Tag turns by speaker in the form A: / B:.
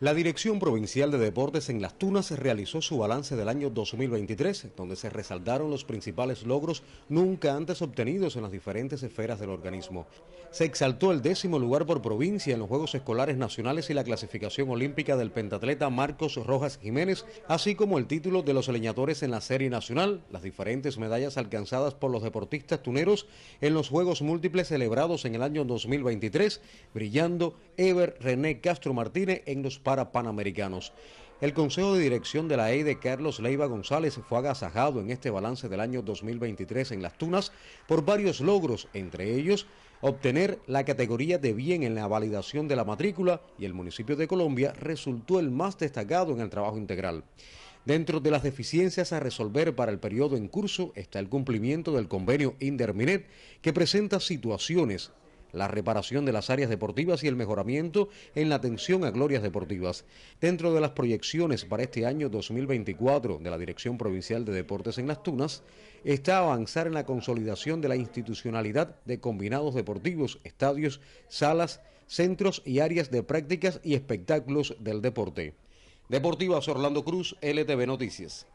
A: La Dirección Provincial de Deportes en Las Tunas realizó su balance del año 2023, donde se resaltaron los principales logros nunca antes obtenidos en las diferentes esferas del organismo. Se exaltó el décimo lugar por provincia en los Juegos Escolares Nacionales y la clasificación olímpica del pentatleta Marcos Rojas Jiménez, así como el título de los leñadores en la Serie Nacional, las diferentes medallas alcanzadas por los deportistas tuneros en los Juegos Múltiples celebrados en el año 2023, brillando Ever René Castro Martínez en los para Panamericanos. El Consejo de Dirección de la EI de Carlos Leiva González fue agasajado en este balance del año 2023 en Las Tunas por varios logros, entre ellos obtener la categoría de bien en la validación de la matrícula y el municipio de Colombia resultó el más destacado en el trabajo integral. Dentro de las deficiencias a resolver para el periodo en curso está el cumplimiento del convenio Interminet que presenta situaciones la reparación de las áreas deportivas y el mejoramiento en la atención a glorias deportivas. Dentro de las proyecciones para este año 2024 de la Dirección Provincial de Deportes en Las Tunas, está avanzar en la consolidación de la institucionalidad de combinados deportivos, estadios, salas, centros y áreas de prácticas y espectáculos del deporte. Deportivas Orlando Cruz, LTV Noticias.